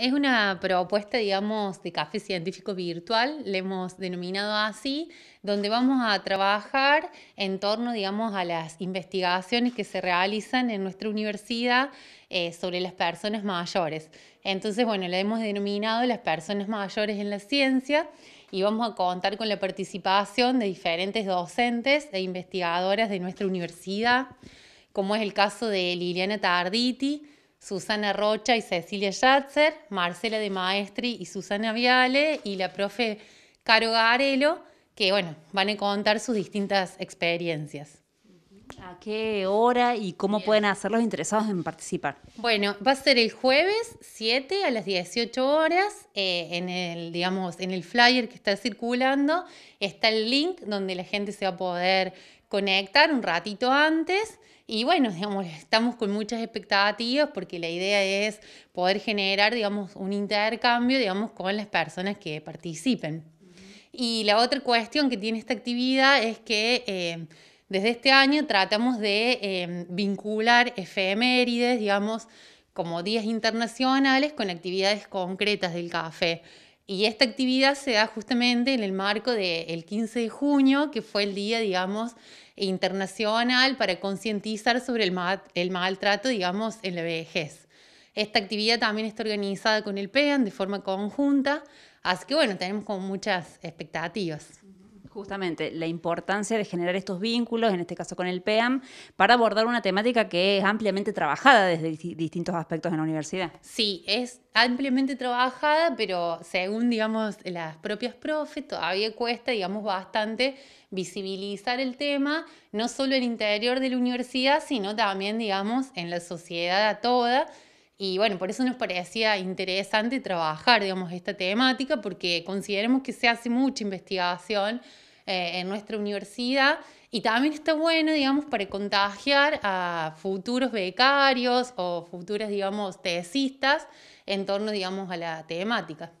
Es una propuesta, digamos, de café científico virtual, le hemos denominado así, donde vamos a trabajar en torno, digamos, a las investigaciones que se realizan en nuestra universidad eh, sobre las personas mayores. Entonces, bueno, la hemos denominado las personas mayores en la ciencia y vamos a contar con la participación de diferentes docentes e investigadoras de nuestra universidad, como es el caso de Liliana Tarditi, Susana Rocha y Cecilia Schatzer, Marcela de Maestri y Susana Viale y la profe Caro Garelo, que bueno, van a contar sus distintas experiencias. ¿A qué hora y cómo pueden hacer los interesados en participar? Bueno, va a ser el jueves 7 a las 18 horas. Eh, en el, digamos, en el flyer que está circulando está el link donde la gente se va a poder conectar un ratito antes. Y bueno, digamos, estamos con muchas expectativas porque la idea es poder generar, digamos, un intercambio, digamos, con las personas que participen. Y la otra cuestión que tiene esta actividad es que eh, desde este año tratamos de em, vincular efemérides, digamos, como días internacionales con actividades concretas del café. Y esta actividad se da justamente en el marco del 15 de junio, que fue el día, digamos, internacional para concientizar sobre el, maltrato, digamos, en la vejez. Esta actividad también está organizada con el PEAN de forma conjunta, así que bueno, tenemos como muchas expectativas. Justamente, la importancia de generar estos vínculos, en este caso con el PEAM, para abordar una temática que es ampliamente trabajada desde distintos aspectos en la universidad. Sí, es ampliamente trabajada, pero según, digamos, las propias profes, todavía cuesta, digamos, bastante visibilizar el tema, no solo en el interior de la universidad, sino también, digamos, en la sociedad a toda. Y bueno, por eso nos parecía interesante trabajar, digamos, esta temática, porque consideramos que se hace mucha investigación eh, en nuestra universidad. Y también está bueno, digamos, para contagiar a futuros becarios o futuros, digamos, tesistas en torno, digamos, a la temática.